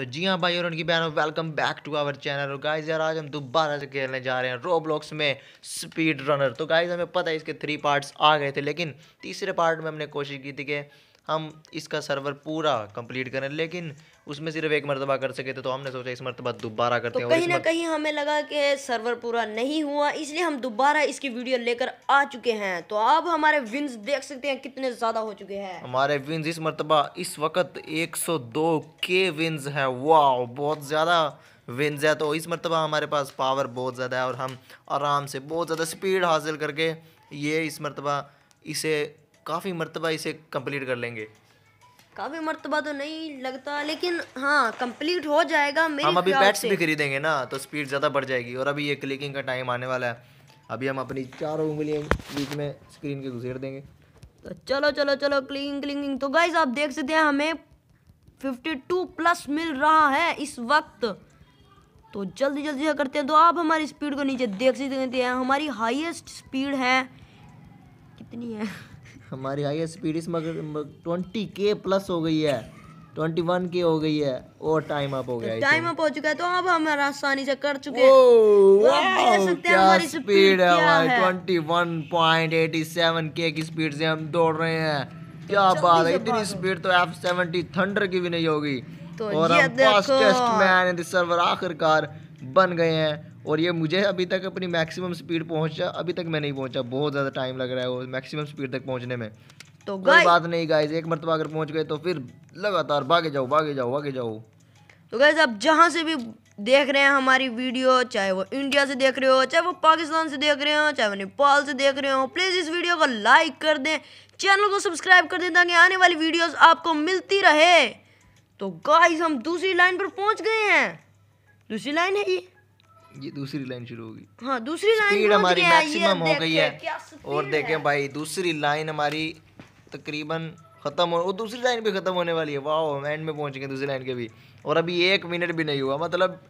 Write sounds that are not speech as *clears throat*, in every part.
तो जी हाँ भाई और उनकी बहन welcome back to our channel और गाइज यार आज हम दोबारा से खेलने जा रहे हैं रोब्लॉक्स में स्पीड रनर तो गाइज हमें पता है इसके थ्री पार्ट्स आ गए थे लेकिन तीसरे पार्ट में हमने कोशिश की थी कि हम इसका सर्वर पूरा कंप्लीट करें लेकिन उसमें सिर्फ एक मरतबा कर सके थे तो, तो हमने सोचा इस मरतबा दोबारा करते तो हैं कहीं ना मर... कहीं हमें लगा कि सर्वर पूरा नहीं हुआ इसलिए हम दोबारा इसकी वीडियो लेकर आ चुके हैं तो आप हमारे विंस देख सकते हैं कितने ज़्यादा हो चुके हैं हमारे विंस इस मरतबा इस वक्त दो के विंस है वाह बहुत ज़्यादा विंस है तो इस मरतबा हमारे पास पावर बहुत ज़्यादा है और हम आराम से बहुत ज़्यादा स्पीड हासिल करके ये इस मरतबा इसे काफ़ी मरतबा इसे कंप्लीट कर लेंगे काफ़ी मरतबा तो नहीं लगता लेकिन हाँ कंप्लीट हो जाएगा मेरे हम अभी पैट्स भी खरीदेंगे ना तो स्पीड ज़्यादा बढ़ जाएगी और अभी ये क्लिकिंग का टाइम आने वाला है अभी हम अपनी चारों उंगलियाँ बीच में स्क्रीन के घुसेर देंगे तो चलो चलो चलो क्लिकिंग क्लिकिंग तो गाइज आप देख सकते हैं हमें टू प्लस मिल रहा है इस वक्त तो जल्दी जल्दी से करते हैं तो आप हमारी स्पीड को नीचे देख सकते हैं हमारी हाइएस्ट स्पीड है कितनी है हमारी हाई स्पीड इस मगर ट्वेंटी के प्लस हो गई है ट्वेंटी वन की हो गई है और टाइम अप हो गया टाइम अप हो चुका है तो अब हम आसानी से कर चुके हैं क्या स्पीड है हमारी twenty one point eighty seven के की स्पीड से हम दौड़ रहे हैं तो क्या बात है इतनी स्पीड तो एफ सेवेंटी थंडर की भी नहीं होगी तो और हम फास्टेस्ट मैन इन सर्वर आखिरकार बन गए हैं और ये मुझे अभी तक अपनी मैक्सिमम स्पीड पहुंचा अभी तक मैं नहीं पहुंचा बहुत ज़्यादा टाइम लग रहा है वो मैक्सिमम स्पीड तक पहुंचने में तो कोई बात नहीं गाइज एक मरतबा अगर पहुंच गए तो फिर लगातार भागे जाओ भागे जाओ भागे जाओ तो गैज आप जहाँ से भी देख रहे हैं हमारी वीडियो चाहे वो इंडिया से देख रहे हो चाहे वो पाकिस्तान से देख रहे हो चाहे वो नेपाल से देख रहे हो प्लीज़ इस वीडियो को लाइक कर दें चैनल को सब्सक्राइब कर दें ताकि आने वाली वीडियोस आपको मिलती रहे तो गाइस हम दूसरी लाइन पर पहुंच गए हैं दूसरी लाइन है ये ये दूसरी लाइन शुरू होगी हाँ दूसरी लाइन स्पीड हाँ, हमारी मैक्सिमम हो गई है और देखें भाई दूसरी लाइन हमारी तकरीबन ख़त्म हो और दूसरी लाइन भी ख़त्म होने वाली है वाह हम एंड में पहुंच गए दूसरी लाइन के भी और अभी एक मिनट भी नहीं हुआ मतलब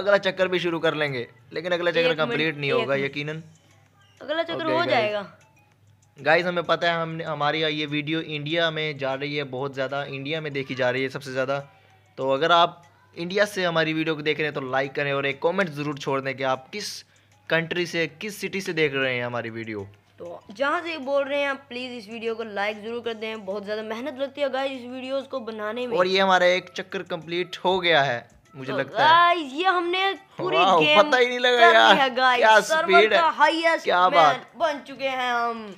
अगला चक्कर भी शुरू कर लेंगे लेकिन अगला चक्कर कंप्लीट नहीं होगा यकीनन अगला चक्कर हो जाएगा गाइस हमें पता है हमने हमारी ये वीडियो इंडिया में जा रही है बहुत ज़्यादा इंडिया में देखी जा रही है सबसे ज़्यादा तो अगर आप इंडिया से हमारी वीडियो को देख रहे हैं तो लाइक करें और एक कमेंट ज़रूर छोड़ दें कि आप किस कंट्री से किस सिटी से देख रहे हैं हमारी वीडियो तो जहाँ से बोल रहे हैं आप प्लीज़ इस वीडियो को लाइक ज़रूर कर दें बहुत ज़्यादा मेहनत लगती है गाइस इस वीडियोस को बनाने में और ये हमारा एक चक्कर कंप्लीट हो गया है मुझे तो लगता है ये हमने पूरी गेम पता ही नहीं लगा यार क्या स्पीड क्या बात बन चुके हैं हम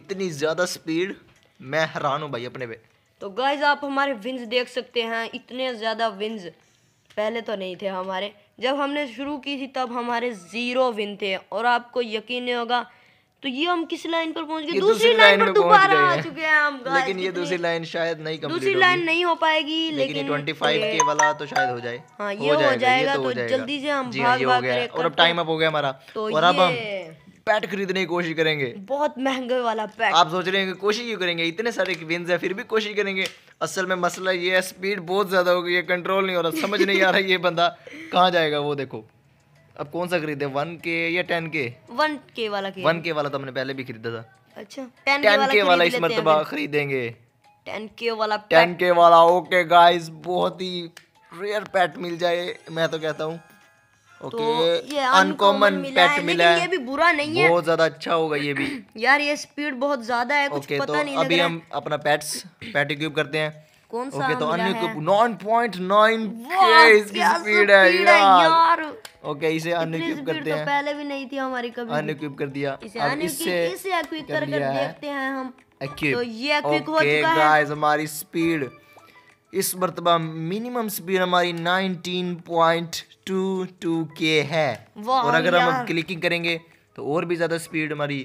इतनी ज़्यादा स्पीड मैं हैरान हूँ भाई अपने पे तो गाइज आप हमारे विंस देख सकते हैं इतने ज़्यादा विंस पहले तो नहीं थे हमारे जब हमने शुरू की थी तब हमारे ज़ीरो विन थे और आपको यकीन नहीं होगा तो ये हम किस लाइन पर पहुंच गए दूसरी लाइन पर दोबारा आ चुके हैं हम लेकिन ये दूसरी लाइन शायद नहीं कंप्लीट दूसरी लाइन नहीं हो पाएगी लेकिन 25 फाइव तो के वाला तो शायद हो जाए हाँ ये हो जाएगा, हो जाएगा तो, तो जल्दी से हम हाँ, भाग भाग और अब टाइम अप हो गया हमारा तो और अब हम पैट खरीदने की कोशिश करेंगे बहुत महंगे वाला पैट आप सोच रहे हैं कोशिश क्यों करेंगे इतने सारे विंस है फिर भी कोशिश करेंगे असल में मसला ये है स्पीड बहुत ज़्यादा हो गई है कंट्रोल नहीं हो रहा समझ नहीं आ रहा ये बंदा कहाँ जाएगा वो देखो अब कौन सा खरीदे वन के या टेन के वन के वाला वन के वाला तो हमने पहले भी खरीदा था अच्छा टेन के वाला इस मरतबा खरीदेंगे टेन के वाला टेन के वाला ओके गाइस बहुत ही रेयर पैट मिल जाए मैं तो कहता हूँ ओके तो ये अनकॉमन पेट मिला है ये भी बुरा नहीं है बहुत ज्यादा अच्छा होगा ये भी *clears throat* यार ये स्पीड बहुत ज्यादा है कुछ पता तो नहीं अभी हम अपना पेट्स पेट इक्विप करते हैं कौन सा ओके तो अनक्यूब 9.9 के इसकी स्पीड है यार ओके इसे अन्य क्यूब करते तो हैं पहले भी नहीं थी हमारी कभी अन्य क्यूब कर दिया अब इससे इसे क्विक कर देखते हैं हम तो ये क्विक हो चुका है गाइस हमारी स्पीड इस मरतबा मिनिमम स्पीड हमारी 19.22 के है और अगर हम अब क्लिकिंग करेंगे तो और भी ज़्यादा स्पीड हमारी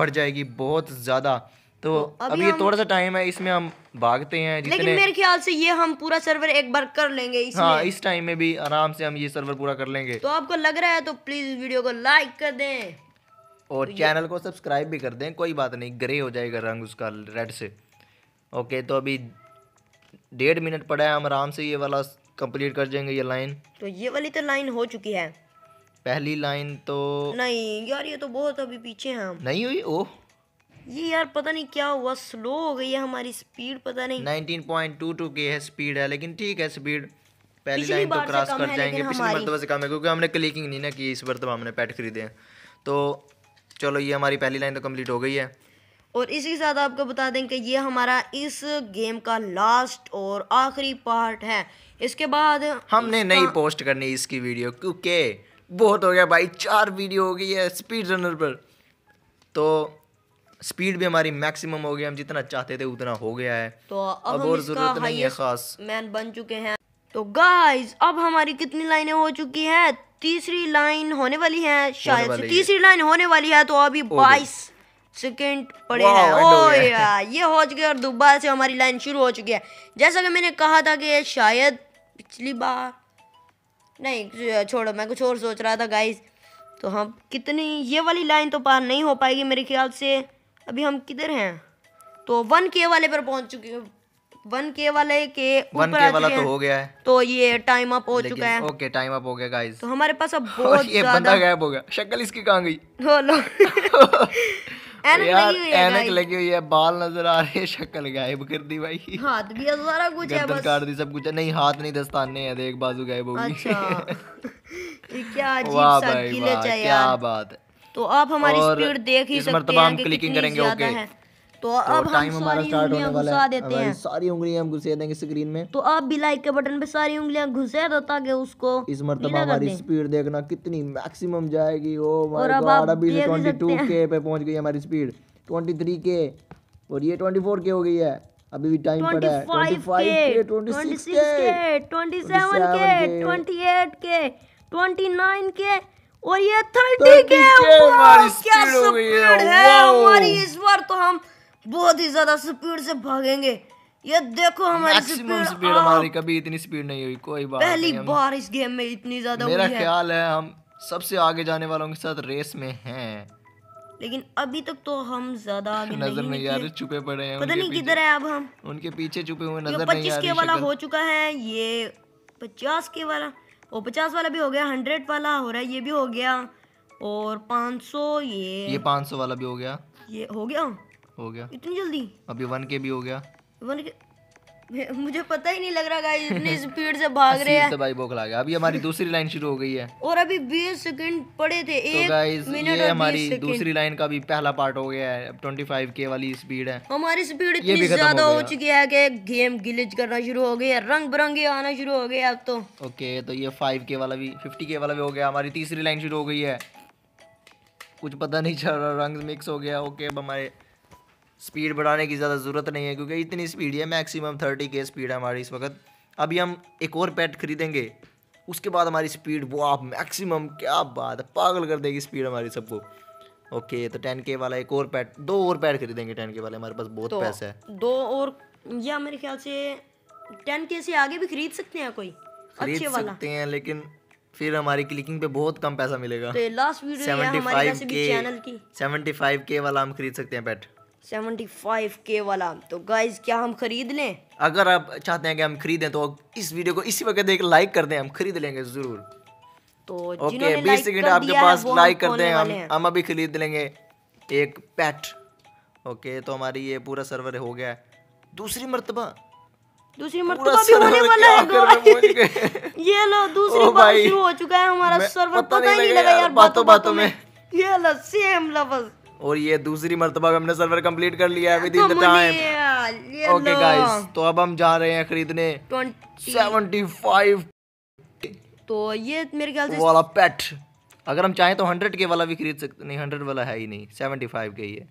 बढ़ जाएगी बहुत ज़्यादा तो, तो अब ये थोड़ा सा टाइम है इसमें हम भागते हैं जितने लेकिन मेरे ख्याल से ये हम पूरा सर्वर एक बार कर लेंगे इसमें हाँ इस टाइम में भी आराम से हम ये सर्वर पूरा कर लेंगे तो आपको लग रहा है तो प्लीज वीडियो को लाइक कर दें और तो चैनल को सब्सक्राइब भी कर दें कोई बात नहीं ग्रे हो जाएगा रंग उसका रेड से ओके तो अभी डेढ़ मिनट पड़ा है हम आराम से ये वाला कंप्लीट कर जाएंगे ये लाइन तो ये वाली तो लाइन हो चुकी है पहली लाइन तो नहीं यार ये तो बहुत अभी पीछे हैं हम नहीं हुई ओह ये यार पता नहीं क्या हुआ स्लो हो गई है हमारी स्पीड पता नहीं नाइनटीन पॉइंट टू टू की है स्पीड है लेकिन ठीक है स्पीड पहली लाइन तो क्रॉस कर जाएंगे पिछली मरतबा तो से कम है क्योंकि हमने क्लिकिंग नहीं ना की इस मरतबा तो हमने पैट खरीदे हैं तो चलो ये हमारी पहली लाइन तो कम्प्लीट हो गई है और इसी के साथ आपको बता दें कि ये हमारा इस गेम का लास्ट और आखिरी पार्ट है इसके बाद हमने नहीं पोस्ट करनी इसकी वीडियो क्योंकि बहुत हो गया भाई चार वीडियो हो गई है स्पीड रनर पर तो स्पीड भी हमारी मैक्सिमम हो गई हम जितना चाहते थे उतना हो गया है तो अब, अब और जरूरत नहीं है खास मैन बन चुके हैं तो गाइस अब हमारी कितनी लाइनें हो चुकी हैं तीसरी लाइन होने वाली है शायद तीसरी लाइन होने वाली है तो अभी बाईस सेकेंड पड़े हैं ओ यार ये हो चुके और दोबारा से हमारी लाइन शुरू हो चुकी है जैसा कि मैंने कहा था कि शायद पिछली बार नहीं छोड़ो मैं कुछ और सोच रहा था गाइस तो हम कितनी ये वाली लाइन तो पार नहीं हो पाएगी मेरे ख्याल से अभी हम किधर हैं तो वन के वाले पर पहुंच चुके हैं वन के वाले के ऊपर वाला तो हो गया है तो ये टाइम अप हो चुका है ओके टाइम अप हो गया गाइस तो हमारे पास अब *laughs* बहुत ये बंदा गायब हो गया शक्ल इसकी कहां गई *laughs* *laughs* एनक लगी हुई है बाल नजर आ रहे शक्ल गायब कर दी भाई हाथ भी सारा कुछ है बस काट दी सब कुछ है नहीं हाथ नहीं दस्ताने हैं देख बाजू गायब होगी अच्छा ये क्या *laughs* अजीब सा किले क्या बात है तो आप हमारी स्पीड देख ही सकते हैं कि कितनी ज्यादा है तो अब तो हम सारी उंगलियां घुसा देते हैं सारी उंगलियां हम घुसा देंगे स्क्रीन में तो आप भी लाइक के बटन पे सारी उंगलियां घुसा दो ताकि उसको इस मरतबा हमारी स्पीड देखना कितनी मैक्सिमम जाएगी ओ माय गॉड अभी 22k पे पहुंच गई हमारी स्पीड 23k और ये 24k हो गई है अभी भी टाइम पड़ा है 25k 26k 27k 28k 29k और ये 30k, 30K वाओ क्या स्पीड है हमारी इस बार तो हम बहुत ही ज्यादा स्पीड से भागेंगे ये देखो हमारी स्पीड स्पीड हमारी हाँ। कभी इतनी स्पीड नहीं हुई कोई बात पहली बार इस गेम में इतनी ज्यादा मेरा ख्याल है हम सबसे आगे जाने वालों के साथ रेस में हैं लेकिन अभी तक तो हम ज्यादा आगे नजर नहीं, नहीं आ रहे छुपे पड़े हैं पता नहीं किधर है अब हम उनके पीछे छुपे हुए नजर नहीं आ रहे वाला हो चुका है ये पचास के वाला वो पचास वाला भी हो गया हंड्रेड वाला हो रहा है ये भी हो गया और पाँच सौ ये ये पाँच सौ वाला भी हो गया ये हो गया हो गया इतनी जल्दी अभी वन के भी हो गया वन के मुझे पता ही नहीं लग रहा गाइस इतनी स्पीड से भाग रहे हैं तो भाई भूख लगा अभी हमारी दूसरी लाइन शुरू हो गई है और अभी 20 सेकंड पड़े थे तो एक तो गाइस ये हमारी दूसरी लाइन का भी पहला पार्ट हो गया है 25 के वाली स्पीड है हमारी स्पीड इतनी ज्यादा हो, चुकी है कि गेम गिलिच करना शुरू हो गई है रंग बिरंगे आना शुरू हो गए अब तो ओके तो ये फाइव के वाला भी फिफ्टी के वाला भी हो गया हमारी तीसरी लाइन शुरू हो गई है कुछ पता नहीं चल रहा रंग मिक्स हो गया ओके अब हमारे स्पीड बढ़ाने की ज़्यादा ज़रूरत नहीं है क्योंकि इतनी स्पीड है मैक्सिमम थर्टी के स्पीड है हमारी इस वक्त अभी हम एक और पैट खरीदेंगे उसके बाद हमारी स्पीड वो आप मैक्सिमम क्या बात है पागल कर देगी स्पीड हमारी सबको ओके तो टेन के वाला एक और पैट दो और पैट खरीदेंगे टेन के वाले हमारे पास बहुत तो, पैसा है दो और या मेरे ख्याल से टेन के से आगे भी खरीद सकते हैं कोई खरीद अच्छे वाला। सकते हैं लेकिन फिर हमारी क्लिकिंग पे बहुत कम पैसा मिलेगा तो लास्ट वीडियो 75 के के वाला हम खरीद सकते हैं पैट सेवेंटी फाइव के वाला तो गाइज क्या हम खरीद लें अगर आप चाहते हैं कि हम खरीदें तो इस वीडियो को इसी वक्त एक लाइक कर दें हम खरीद लेंगे ज़रूर तो ओके बीस सेकेंड आपके पास लाइक कर दें हम हम अभी खरीद लेंगे एक पैट ओके तो हमारी ये पूरा सर्वर हो गया दूसरी मरतबा दूसरी मरतबा भी होने वाला है गाइस *laughs* ये लो दूसरी बार शुरू हो चुका है हमारा सर्वर पता ही नहीं लगा यार बातों बातों में ये लो सेम लफ्ज़ और ये दूसरी मरतबा हमने सर्वर कंप्लीट कर लिया है विद टाइम ओके गाइस तो अब हम जा रहे हैं खरीदने 75 तो ये मेरे ख्याल से वाला पेट अगर हम चाहें तो हंड्रेड के वाला भी खरीद सकते नहीं हंड्रेड वाला है ही नहीं सेवेंटी फाइव का ही है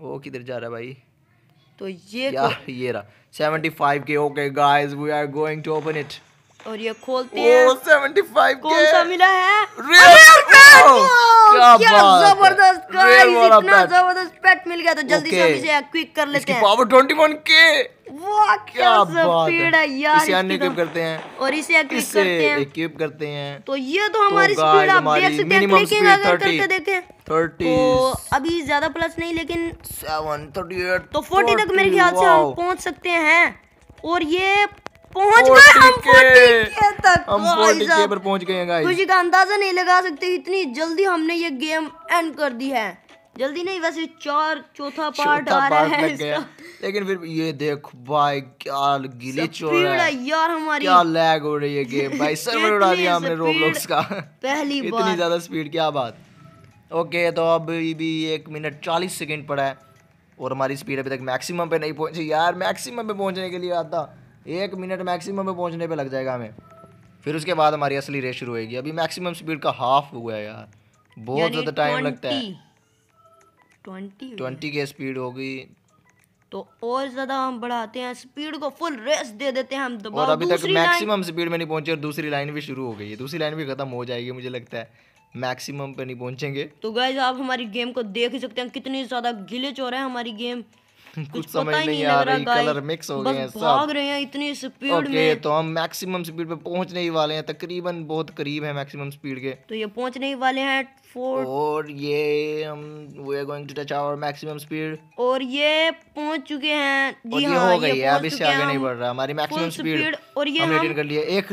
वो किधर जा रहा है भाई तो ये यार को... ये रहा सेवेंटी फाइव के okay guys we are going to open it और ये खोलते हैं 75 फाइव कौन सा मिला है रियल क्या जबरदस्त मिल गया तो जल्दी से क्विक कर लेते हैं पावर 21 के क्या स्पीड है तो। और इसे करते हैं करते हैं तो ये तो हमारी स्पीड तो आप देख सकते हैं क्लिकिंग अगर करके देखें 30 तो अभी ज्यादा प्लस नहीं लेकिन 7 38 तो 40 तक मेरे ख्याल से हम पहुंच सकते हैं और ये पहुंच गए हम तक हम पर पहुंच गए हैं गाइस का तो अंदाजा नहीं लगा सकते इतनी जल्दी हमने ये गेम एंड कर दी है जल्दी नहीं वैसे चार चौथा पार्ट आ रहा है इसका लेकिन फिर ये देख भाई क्या गिलिच हो रहा है यार हमारी क्या लैग हो रही है गेम *laughs* भाई सर्वर उड़ा दिया हमने रोब्लॉक्स का पहली बार *laughs* इतनी ज्यादा स्पीड क्या बात ओके तो अब भी एक मिनट चालीस सेकेंड पड़ा है और हमारी स्पीड अभी तक मैक्सिमम पे नहीं पहुंची यार मैक्सिमम पे पहुंचने के लिए आता एक मिनट मैक्सिमम पे पहुंचने पे लग जाएगा हमें फिर उसके बाद हमारी असली रेस शुरू होगी अभी मैक्सिमम स्पीड का हाफ हुआ है यार बहुत ज़्यादा टाइम लगता है ट्वेंटी ट्वेंटी की स्पीड होगी तो और ज़्यादा हम बढ़ाते हैं स्पीड को फुल रेस दे देते हैं हम और अभी तक मैक्सिमम स्पीड में नहीं पहुंचे और दूसरी लाइन भी शुरू हो गई है दूसरी लाइन भी ख़त्म हो जाएगी मुझे लगता है मैक्सिमम पे नहीं पहुंचेंगे तो गाइज आप हमारी गेम को देख सकते हैं कितनी ज़्यादा गिलिच हो रहा है हमारी गेम *laughs* कुछ समझ नहीं, नहीं आ रही कलर मिक्स हो गए हैं भाग रहे हैं इतनी स्पीड okay, में तो हम मैक्सिमम स्पीड पे पहुंचने ही वाले हैं तकरीबन बहुत करीब है मैक्सिमम स्पीड के तो ये पहुंचने ही वाले हैं और ये हम we are going to touch our maximum speed और ये पहुंच चुके हैं जी हाँ, हो गई है अभी से आगे नहीं बढ़ रहा हमारी मैक्सिमम स्पीड और ये हमने कर लिया एक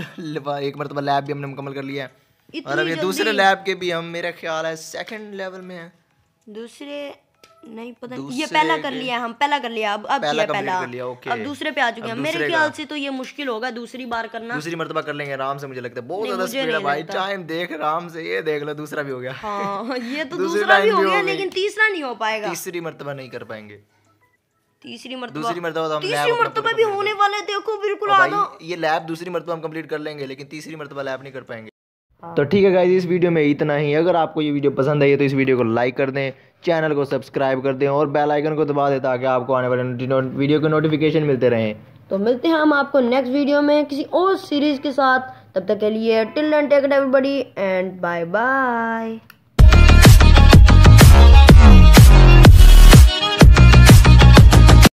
एक मरतबा लैब भी हमने मुकम्मल कर लिया है और अब ये दूसरे लैब के भी हम मेरा ख्याल है सेकंड लेवल में है दूसरे नहीं पता ये पहला कर लिया हम पहला कर लिया अब अब पहला किया पहला कर लिया ओके अब दूसरे पे आ चुके हैं मेरे ख्याल से तो ये मुश्किल होगा दूसरी बार करना दूसरी मरतबा कर लेंगे आराम से मुझे लगता है बहुत ज्यादा स्पीड है भाई टाइम देख आराम से ये देख लो दूसरा भी हो गया हां ये तो दूसरा भी हो गया लेकिन तीसरा नहीं हो पाएगा तीसरी मरतबा नहीं कर पाएंगे तीसरी मरतबा दूसरी मरतबा तो तीसरी मरतबा भी होने वाला है देखो बिल्कुल आधा ये लैब दूसरी मरतबा हम कंप्लीट कर लेंगे लेकिन तीसरी मरतबा लैब नहीं कर पाएंगे हाँ। तो ठीक है गाइज इस वीडियो में इतना ही अगर आपको ये वीडियो पसंद आई है तो इस वीडियो को लाइक कर दें चैनल को सब्सक्राइब कर दें और बेल आइकन को दबा दें ताकि आपको आने वाले वीडियो के नोटिफिकेशन मिलते रहें तो मिलते हैं हम आपको नेक्स्ट वीडियो में किसी और सीरीज़ के साथ तब तक के लिए till and take everybody and bye bye